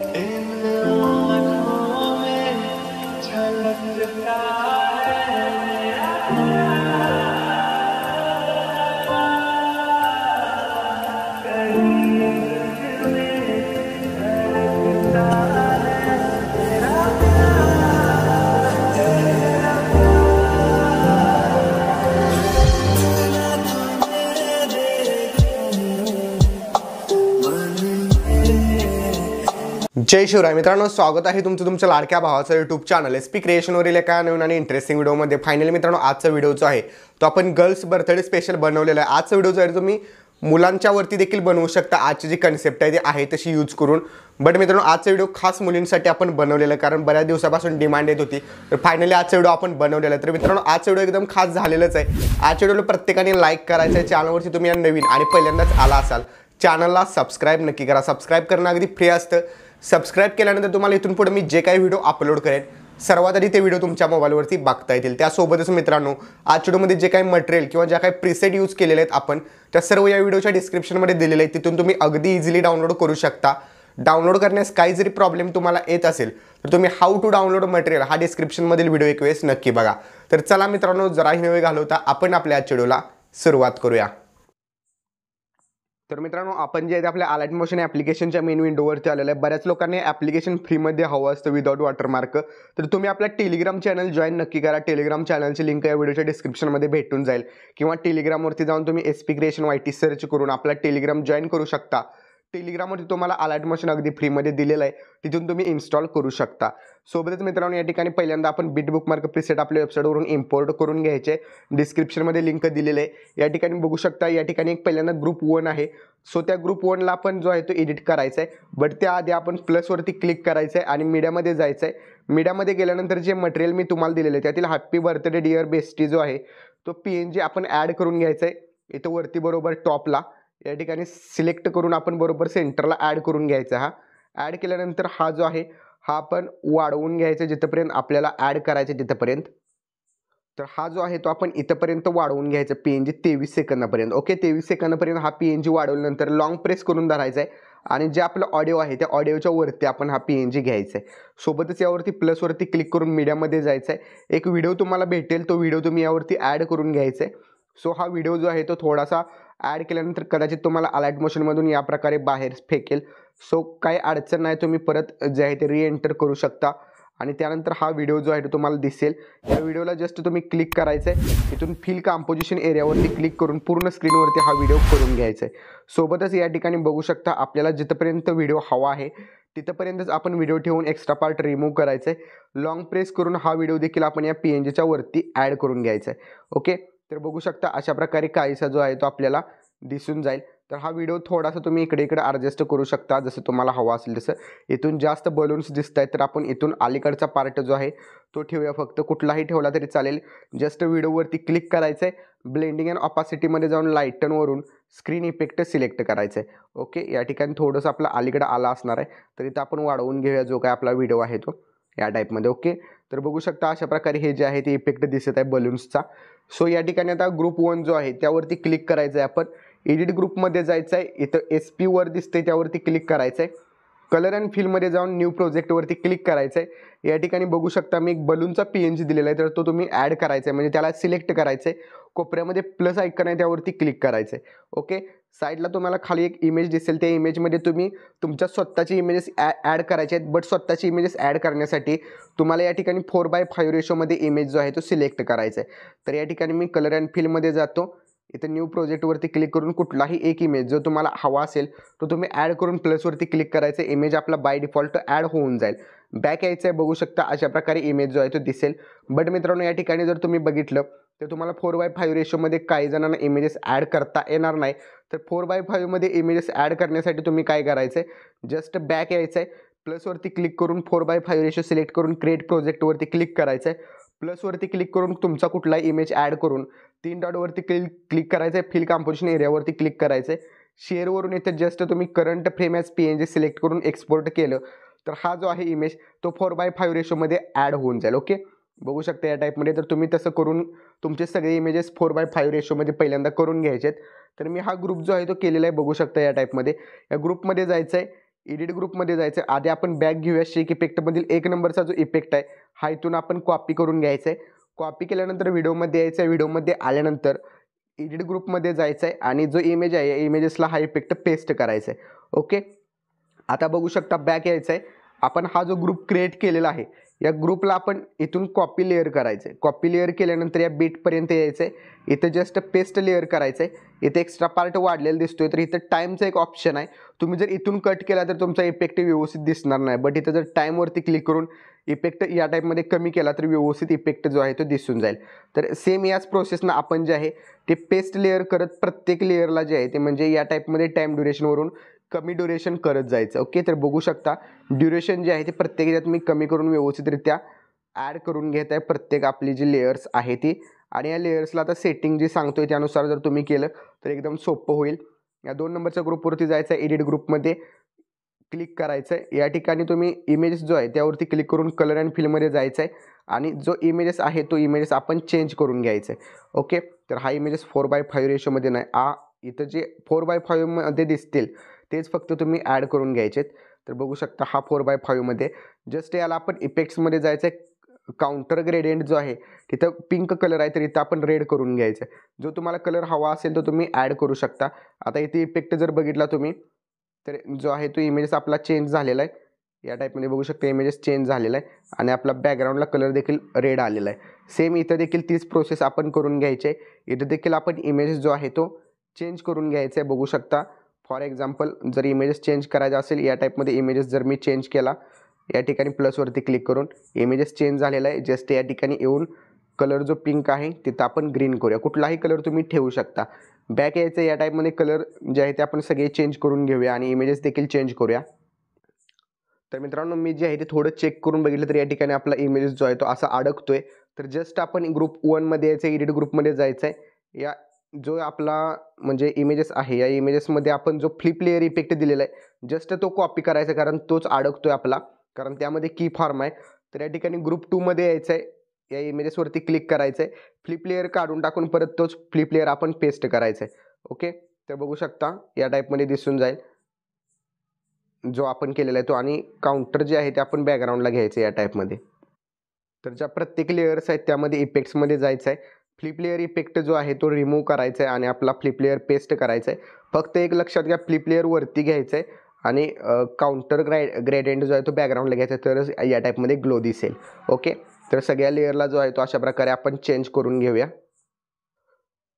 Amen. जय शिवराय मित्रांनो स्वागत आहे तुमचं तुमच्या लाडक्या भावाचं युट्यूब चॅनल एस पी क्रिएशनवरील एका नवीन आणि इंटरेस्टिंग व्हिडिओमध्ये फायनल मित्रांनो आजचा व्हिडिओ जो आहे तो आपण गर्ल्स बर्थडे स्पेशल बनवलेला आहे आजचा व्हिडिओ जो आहे तुम्ही मुलांच्यावरती देखील बनवू शकता आजची जी कन्सेप्ट आहे ती आहे तशी यूज करून बट मित्रांनो आजचा व्हिडिओ खास मुलींसाठी आपण बनवलेला कारण बऱ्याच दिवसापासून डिमांड येत होती तर फायनली आजचा व्हिडिओ आपण बनवलेला तर मित्रांनो आजचा व्हिडिओ एकदम खास झालेलाच आहे आजच्या व्हिडिओला प्रत्येकाने लाईक करायचं आहे चॅनलवरती तुम्ही या नवीन आणि पहिल्यांदाच आला असाल चॅनलला सबस्क्राईब नक्की करा सबस्क्राईब करणं अगदी फ्री असतं सबस्क्राईब केल्यानंतर तुम्हाला इथून पुढे मी जे काही व्हिडिओ अपलोड करेन सर्वात आधी ते व्हिडिओ तुमच्या मोबाईलवरती बघता येतील त्यासोबतच मित्रांनो आज व्हिडिओमध्ये जे काही मटेरियल किंवा ज्या काही प्रिसेट यूज केलेले आहेत आपण त्या सर्व या व्हिडिओच्या डिस्क्रिप्शनमध्ये दिलेले आहेत तिथून तुम्ही अगदी इझिली डाउनलोड करू शकता डाउनलोड करण्यास काही जरी प्रॉब्लेम तुम्हाला येत असेल तर तुम्ही हाऊ टू डाउनलोड मटेरियल हा डिस्क्रिप्शनमधील व्हिडिओ एक वेळेस नक्की बघा तर चला मित्रांनो जराही वेळ घालवता आपण आपल्या आज व्हिडिओला सुरुवात करूया तर मित्रांनो आपण जे आहे ते आपल्या आलाइट मोशन ॲप्लिकेशनच्या मेन विंडोवरती आलेलं आहे बऱ्याच लोकांनी ॲप्लिकेशन फ्रीमध्ये हवं असतं विदाउट वॉटरमार्क तर तुम्ही आपला टेलिग्राम चॅनल जॉईन नक्की करा टेलिग्राम चॅनलची लिंक या व्हिडिओच्या डिस्क्रिप्शनमध्ये भेटून जाईल किंवा टेलिग्रामवरती जाऊन तुम्ही S P creation Y T search करून आपला टेलिग्राम जॉईन करू शकता टेलिग्रामवरती तुम्हाला अलर्ट मशीन अगदी फ्रीमध्ये दिलेलं आहे तिथून तुम्ही इन्स्टॉल करू शकता सोबतच मित्रांनो या ठिकाणी पहिल्यांदा आपण बुक मार्क प्रिसेट आपल्या वेबसाईटवरून इम्पोर्ट करून घ्यायचे डिस्क्रिप्शनमध्ये लिंक दिलेले आहे या ठिकाणी बघू शकता या ठिकाणी एक पहिल्यांदा ग्रुप वन आहे सो त्या ग्रुप वनला आपण जो आहे तो एडिट करायचा आहे बट त्याआधी आपण प्लसवरती क्लिक करायचं आहे आणि मीडियामध्ये जायचं आहे मीडियामध्ये गेल्यानंतर जे मटेरियल मी तुम्हाला दिलेलं आहे त्यातील हॅप्पी बर्थडे डिअर बेस्टी जो आहे तो पी एन जी आपण ॲड करून घ्यायचा आहे इथं वरती बरोबर टॉपला या ठिकाणी सिलेक्ट करून आपण बरोबर सेंटरला ॲड करून घ्यायचा हा ॲड केल्यानंतर हा जो आहे हा आपण वाढवून घ्यायचा जिथंपर्यंत आपल्याला ॲड करायचा तिथंपर्यंत तर हा जो आहे तो आपण इथंपर्यंत वाढवून घ्यायचा पी एन जी तेवीस सेकंदापर्यंत ओके तेवीस सेकंदापर्यंत हा पी एन जी वाढवल्यानंतर लाँग प्रेस करून धरायचा आहे आणि जे आपलं ऑडिओ आहे त्या ऑडिओच्या वरती आपण हा पी एन जी घ्यायचा आहे सोबतच यावरती प्लसवरती क्लिक करून मीडियामध्ये जायचं आहे एक व्हिडिओ तुम्हाला भेटेल तो व्हिडिओ तुम्ही यावरती ॲड करून घ्यायचा आहे सो हा व्हिडिओ जो आहे तो थोडासा ॲड केल्यानंतर कदाचित तुम्हाला अलर्ट मोशनमधून या प्रकारे बाहेर फेकेल सो काही अडचण नाही तुम्ही परत जे आहे ते रिएंटर करू शकता आणि त्यानंतर हा व्हिडिओ जो आहे तो तुम्हाला दिसेल या व्हिडिओला जस्ट तुम्ही क्लिक करायचं आहे इथून फिल कॉम्पोजिशन एरियावरती क्लिक करून पूर्ण स्क्रीनवरती हा व्हिडिओ करून घ्यायचा आहे सोबतच या ठिकाणी बघू शकता आपल्याला जिथपर्यंत व्हिडिओ हवा आहे तिथंपर्यंतच आपण व्हिडिओ ठेवून एक्स्ट्रा पार्ट रिमूव्ह करायचं आहे लॉंग प्रेस करून हा व्हिडिओ देखील आपण या पी एन जीच्या वरती ॲड करून घ्यायचा आहे ओके तर बघू शकता अशा प्रकारे काहीसा जो आहे तो आपल्याला दिसून जाईल तर हा व्हिडिओ थोडासा तुम्ही इकडे इकडे ॲडजस्ट करू शकता जसं तुम्हाला हवा असेल तसं इथून जास्त बलून्स दिसत आहेत तर आपण इथून अलीकडचा पार्ट जो आहे तो ठेवूया फक्त कुठलाही ठेवला तरी चालेल जस्ट व्हिडिओवरती क्लिक करायचं आहे ब्लेंडिंग अँड ऑपासिटीमध्ये जाऊन लाईटनवरून स्क्रीन इफेक्ट सिलेक्ट करायचं आहे ओके या ठिकाणी थोडंसं आपला अलीकडं आला असणार आहे तर इथं आपण वाढवून घेऊया जो काय आपला व्हिडिओ आहे तो या टाईपमध्ये ओके तर बघू शकता अशा प्रकारे हे जे आहे ते इफेक्ट दिसत आहे बलून्सचा सो या ठिकाणी आता ग्रुप वन जो आहे त्यावरती क्लिक करायचं आहे आपण एडिट ग्रुपमध्ये जायचं आहे इथं एस वर दिसते त्यावरती क्लिक करायचं आहे कलर अँड फिलमध्ये जाऊन न्यू प्रोजेक्टवरती क्लिक करायचं आहे या ठिकाणी बघू शकता मी एक बलूनचा पी एन जी दिलेला आहे तर तो तुम्ही ॲड करायचा आहे म्हणजे त्याला सिलेक्ट करायचं आहे कोपऱ्यामध्ये प्लस ऐकणं आहे त्यावरती क्लिक करायचं आहे ओके साईडला तुम्हाला खाली एक इमेज दिसेल त्या इमेजमध्ये तुम्ही तुमच्या स्वतःची इमेजेस ॲ ॲड करायचे आहेत बट स्वतःची इमेजेस ॲड करण्यासाठी तुम्हाला या ठिकाणी फोर बाय फाईव्ह रेशोमध्ये इमेज जो आहे तो सिलेक्ट करायचा आहे तर या ठिकाणी मी कलर अँड फिलमध्ये जातो इथं न्यू प्रोजेक्टवरती क्लिक करून कुठलाही एक इमेज जो तुम्हाला हवा असेल तो तुम्ही ॲड करून प्लसवरती क्लिक करायचं इमेज आपला बाय डिफॉल्ट ॲड होऊन जाईल बॅक यायचं आहे बघू शकता अशा प्रकारे इमेज जो आहे तो दिसेल बट मित्रांनो या ठिकाणी जर तुम्ही बघितलं तर तुम्हाला फोर बाय फाईव्ह रेशोमध्ये काही जणांना इमेजेस ॲड करता येणार नाही तर फोर बाय फाईव्हमध्ये इमेजेस ॲड करण्यासाठी तुम्ही काय करायचं आहे जस्ट बॅक यायचं आहे प्लसवरती क्लिक करून four by five ratio select करून क्रिएट प्रोजेक्टवरती क्लिक करायचं आहे प्लसवरती क्लिक करून तुमचा कुठलाही इमेज ॲड करून तीन डॉटवरती क्लिक क्लिक करायचं आहे फिल कॉम्पोजिशन एरियावरती क्लिक करायचं आहे शेअरवरून इथे जस्ट तुम्ही current frame as P N G select करून एक्सपोर्ट केलं तर हा जो आहे इमेज तो फोर बाय फाईव्ह रेशोमध्ये ॲड होऊन जाईल ओके बघू शकता या टाईपमध्ये तर तुम्ही तसं करून तुमचे सगळे इमेजेस फोर बाय फाईव्ह रेशोमध्ये पहिल्यांदा करून घ्यायचे आहेत तर मी हा ग्रुप जो आहे तो केलेला आहे बघू शकता या टाईपमध्ये या ग्रुपमध्ये जायचं आहे एडिट ग्रुपमध्ये जायचं आहे आधी आपण बॅग घेऊया शेक इफेक्टमधील एक नंबरचा जो इफेक्ट आहे हा इथून आपण कॉपी करून घ्यायचा आहे कॉपी केल्यानंतर व्हिडिओमध्ये यायचं आहे व्हिडिओमध्ये आल्यानंतर एडिट ग्रुपमध्ये जायचं आहे आणि जो इमेज आहे या इमेजेसला हा इफेक्ट पेस्ट करायचा आहे ओके आता बघू शकता बॅक यायचं आहे आपण हा जो ग्रुप क्रिएट केलेला आहे या ग्रुपला आपण इथून कॉपी लेअर करायचं आहे कॉपी लेअर केल्यानंतर या बीटपर्यंत यायचं आहे इथं जस्ट पेस्ट लेअर करायचं आहे इथे एक्स्ट्रा पार्ट वाढलेला दिसतोय तर इथं टाईमचं एक ऑप्शन आहे तुम्ही जर इथून कट केला तर तुमचा इफेक्ट व्यवस्थित दिसणार नाही बट इथं जर टाईमवरती क्लिक करून इफेक्ट या टाईपमध्ये कमी केला तर व्यवस्थित इफेक्ट जो आहे तो दिसून जाईल तर सेम याच प्रोसेसनं आपण जे आहे ते पेस्ट लेअर करत प्रत्येक लेअरला जे आहे ते म्हणजे या टाईपमध्ये टाईम ड्युरेशनवरून कमी ड्युरेशन करत जायचं ओके तर बघू शकता ड्युरेशन जे आहे ते प्रत्येक याच्यात मी कमी करून व्यवस्थितरित्या ॲड करून घेत आहे प्रत्येक आपली जी लेयर्स आहे ती आणि या लेयर्सला आता सेटिंग जी सांगतो आहे त्यानुसार जर तुम्ही केलं तर एकदम सोपं होईल या दोन नंबरच्या ग्रुपवरती जायचं एडिट ग्रुपमध्ये क्लिक करायचं आहे या ठिकाणी तुम्ही इमेजेस जो आहे त्यावरती क्लिक करून कलर अँड फिल्ममध्ये जायचं आहे आणि जो इमेजेस आहे तो इमेजेस आपण चेंज करून घ्यायचं आहे ओके तर हा इमेजेस फोर बाय फाईव्ह रेशोमध्ये नाही आ इथं जे फोर बाय फाईव्हमध्ये दिसतील तेच फक्त तुम्ही ॲड करून घ्यायचेत तर बघू शकता हा फोर बाय फाईव्हमध्ये जस्ट याला आपण इफेक्ट्समध्ये जायचं आहे काउंटर ग्रेडियंट जो आहे तिथं पिंक कलर आहे तर इथं आपण रेड करून घ्यायचं आहे जो तुम्हाला कलर हवा असेल तो तुम्ही ॲड करू शकता आता इथे इफेक्ट जर बघितला तुम्ही तर जो आहे तो इमेजेस आपला चेंज झालेला आहे या टाईपमध्ये बघू शकता इमेजेस चेंज झालेला आहे आणि आपला बॅकग्राऊंडला कलर देखील रेड आलेला आहे सेम इथं देखील तीच प्रोसेस आपण करून घ्यायची आहे इथं देखील आपण इमेजेस जो आहे तो चेंज करून घ्यायचा आहे बघू शकता फॉर एक्झाम्पल जर इमेजेस चेंज करायचं असेल या टाईपमध्ये इमेजेस जर मी चेंज केला या ठिकाणी प्लसवरती क्लिक करून इमेजेस चेंज झालेला आहे जस्ट या ठिकाणी येऊन कलर जो पिंक आहे तिथं आपण ग्रीन करूया कुठलाही कलर तुम्ही ठेवू शकता बॅक यायचं या टाईपमध्ये कलर जे आहे ते आपण सगळे चेंज करून घेऊया आणि इमेजेस देखील चेंज करूया तर मित्रांनो मी जे आहे ते थोडं चेक करून बघितलं तर या ठिकाणी आपला इमेजेस जो आहे तो असा अडकतोय तर जस्ट आपण ग्रुप वनमध्ये यायचं एडिट ग्रुपमध्ये जायचं आहे या जो आपला म्हणजे इमेजेस आहे या इमेजेसमध्ये आपण जो फ्लिप लेअर इफेक्ट दिलेला आहे जस्ट तो कॉपी करायचा कारण तोच अडकतो आहे आपला कारण त्यामध्ये की फॉर्म आहे तर या ठिकाणी ग्रुप टूमध्ये यायचं आहे या इमेजेसवरती क्लिक करायचं आहे फ्लिप लेअर काढून टाकून परत तोच फ्लिप लेअर आपण पेस्ट करायचा आहे ओके तर बघू शकता या टाईपमध्ये दिसून जाईल जो आपण केलेला आहे तो आणि काउंटर जे आहे ते आपण बॅकग्राऊंडला घ्यायचं या टाईपमध्ये तर ज्या प्रत्येक लेअर्स आहेत त्यामध्ये इफेक्ट्समध्ये जायचं आहे फ्लिपलेअर इफेक्ट जो आहे तो रिमूव करायचा आहे आणि आपला फ्लिपलेअर पेस्ट करायचा आहे फक्त एक लक्षात घ्या फ्लिपलेअर वरती घ्यायचं आहे आणि काउंटर ग्राय ग्रेडेंट जो आहे तो बॅकग्राऊंडला घ्यायचा तरच या टाईपमध्ये ग्लो दिसेल ओके तर सगळ्या लेअरला जो आहे तो अशा प्रकारे आपण चेंज करून घेऊया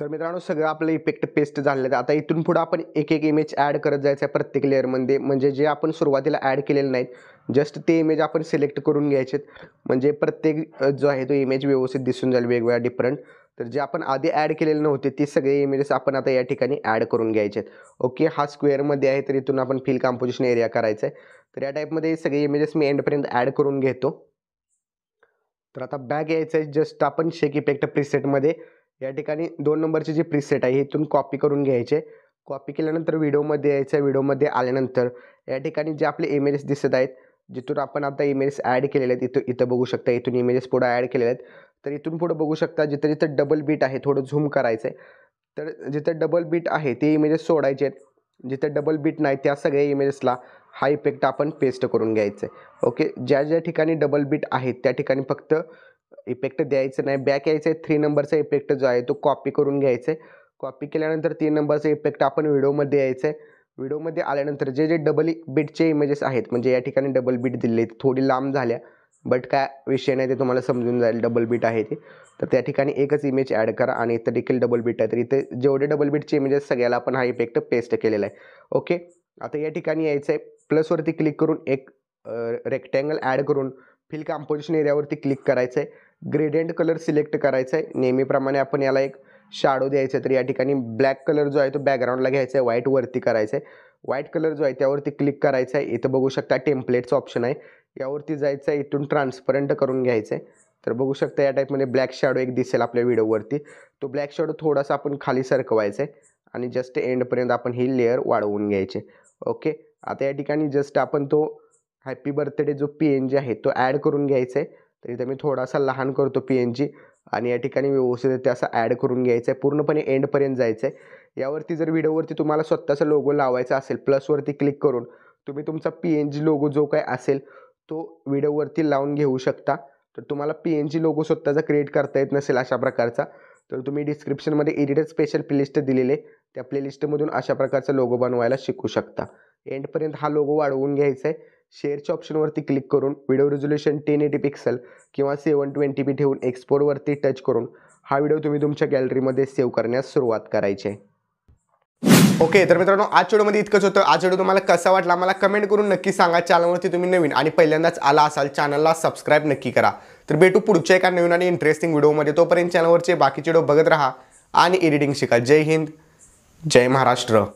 तर मित्रांनो सगळं आपलं इफेक्ट पेस्ट झालेलं आहे आता इथून पुढं आपण एक एक इमेज ॲड करत जायचं आहे प्रत्येक लेअरमध्ये म्हणजे जे आपण सुरुवातीला ॲड केलेले नाहीत जस्ट ते इमेज आपण सिलेक्ट करून घ्यायचेत म्हणजे प्रत्येक जो आहे तो इमेज व्यवस्थित दिसून जाईल वेगवेगळ्या डिफरंट तर जे आपण आधी ॲड केलेले नव्हते ते सगळे इमेजेस आपण आता या ठिकाणी ॲड करून घ्यायचे आहेत ओके हा स्क्वेअरमध्ये आहे तर इथून आपण फिल कॉम्पोजिशन एरिया करायचं आहे तर या टाईपमध्ये सगळे इमेजेस मी एंडपर्यंत ॲड करून घेतो तर आता बॅग यायचं आहे जस्ट आपण शेक इफेक्ट प्रिसेटमध्ये या ठिकाणी दोन नंबरचे जे प्रिसेट आहे इथून कॉपी करून घ्यायचे कॉपी केल्यानंतर व्हिडिओमध्ये यायचं आहे व्हिडिओमध्ये आल्यानंतर या ठिकाणी जे आपले इमेजेस दिसत आहेत जिथून आपण आता इमेजेस ॲड केलेले आहेत इथं इथं बघू शकता इथून इमेजेस पुढं ॲड केलेले आहेत तर इथून पुढं बघू शकता जिथे जिथं डबल बीट आहे थोडं झूम करायचं आहे तर जिथं डबल बीट आहे ते इमेजेस सोडायचे आहेत जिथे डबल बीट नाही त्या सगळ्या इमेजेसला हा इफेक्ट आपण पेस्ट करून घ्यायचं आहे ओके ज्या ज्या ठिकाणी डबल बीट आहेत त्या ठिकाणी फक्त इफेक्ट द्यायचं नाही बॅक यायचं आहे थ्री नंबरचा इफेक्ट जो आहे तो कॉपी करून घ्यायचं आहे कॉपी केल्यानंतर तीन नंबरचा इफेक्ट आपण व्हिडिओमध्ये यायचं आहे व्हिडिओमध्ये आल्यानंतर जे जे डबल बीटचे इमेजेस आहेत म्हणजे या ठिकाणी डबल बीट दिले थोडी लांब झाल्या बट काय विषय नाही ते तुम्हाला समजून जाईल डबल बीट आहे ते तर त्या ठिकाणी एकच इमेज ॲड करा आणि इथं देखील डबल बीट आहे तर इथे जेवढे डबल बीटचे इमेजेस सगळ्याला आपण हा इफेक्ट पेस्ट केलेला आहे ओके आता या ठिकाणी यायचं आहे प्लसवरती क्लिक करून एक रेक्टँगल ॲड करून फिल कॉम्पोजिशन एरियावरती क्लिक करायचं आहे ग्रेडियंट कलर सिलेक्ट करायचा आहे नेहमीप्रमाणे आपण याला एक शाडो आहे तर या ठिकाणी ब्लॅक कलर जो आहे तो बॅकग्राऊंडला घ्यायचा आहे व्हाईटवरती वरती करायचा आहे व्हाईट कलर जो आहे त्यावरती क्लिक करायचं आहे इथं बघू शकता टेम्पलेटचं ऑप्शन आहे यावरती जायचं आहे इथून ट्रान्सपरंट करून घ्यायचं आहे तर बघू शकता या टाईपमध्ये ब्लॅक शॅडो एक दिसेल आपल्या व्हिडिओवरती तो ब्लॅक शॅडो थोडासा आपण खाली सरकवायचा आहे आणि जस्ट एंडपर्यंत आपण ही लेअर वाढवून घ्यायचे ओके आता या ठिकाणी जस्ट आपण तो हॅपी बर्थडे जो पी एन जी आहे तो ॲड करून घ्यायचा आहे तर इथं मी थोडासा लहान करतो पी एन जी आणि या ठिकाणी व्यवस्थित ते असं ॲड करून घ्यायचं आहे पूर्णपणे एंडपर्यंत जायचं आहे यावरती जर व्हिडिओवरती तुम्हाला स्वतःचा लोगो लावायचा असेल प्लसवरती क्लिक करून तुम्ही तुमचा पी एन जी लोगो जो काय असेल तो व्हिडिओवरती लावून घेऊ शकता तर तुम्हाला पी एन जी लोगो स्वतःचा क्रिएट करता येत नसेल अशा प्रकारचा तर तुम्ही डिस्क्रिप्शनमध्ये एडिटर स्पेशल प्लेलिस्ट दिलेले त्या प्लेलिस्टमधून अशा प्रकारचा लोगो बनवायला शिकू शकता एंडपर्यंत हा लोगो वाढवून घ्यायचा आहे शेअरच्या ऑप्शनवरती क्लिक करून video resolution ten eighty pixel किंवा सेवन ट्वेंटी पी ठेवून एक्सपोर्टवरती टच करून हा व्हिडिओ तुम्ही तुमच्या गॅलरीमध्ये सेव्ह करण्यास सुरुवात करायची आहे ओके तर मित्रांनो आज व्हिडिओमध्ये इतकंच होतं आज व्हिडिओ तुम्हाला कसा वाटला मला कमेंट करून नक्की सांगा चॅनलवरती तुम्ही नवीन आणि पहिल्यांदाच आला असाल चॅनलला सबस्क्राईब नक्की करा तर भेटू पुढच्या एका नवीन आणि इंटरेस्टिंग व्हिडिओमध्ये तोपर्यंत चॅनलवरचे बाकीचे व्हिडिओ बघत राहा आणि एडिटिंग शिका जय हिंद जय महाराष्ट्र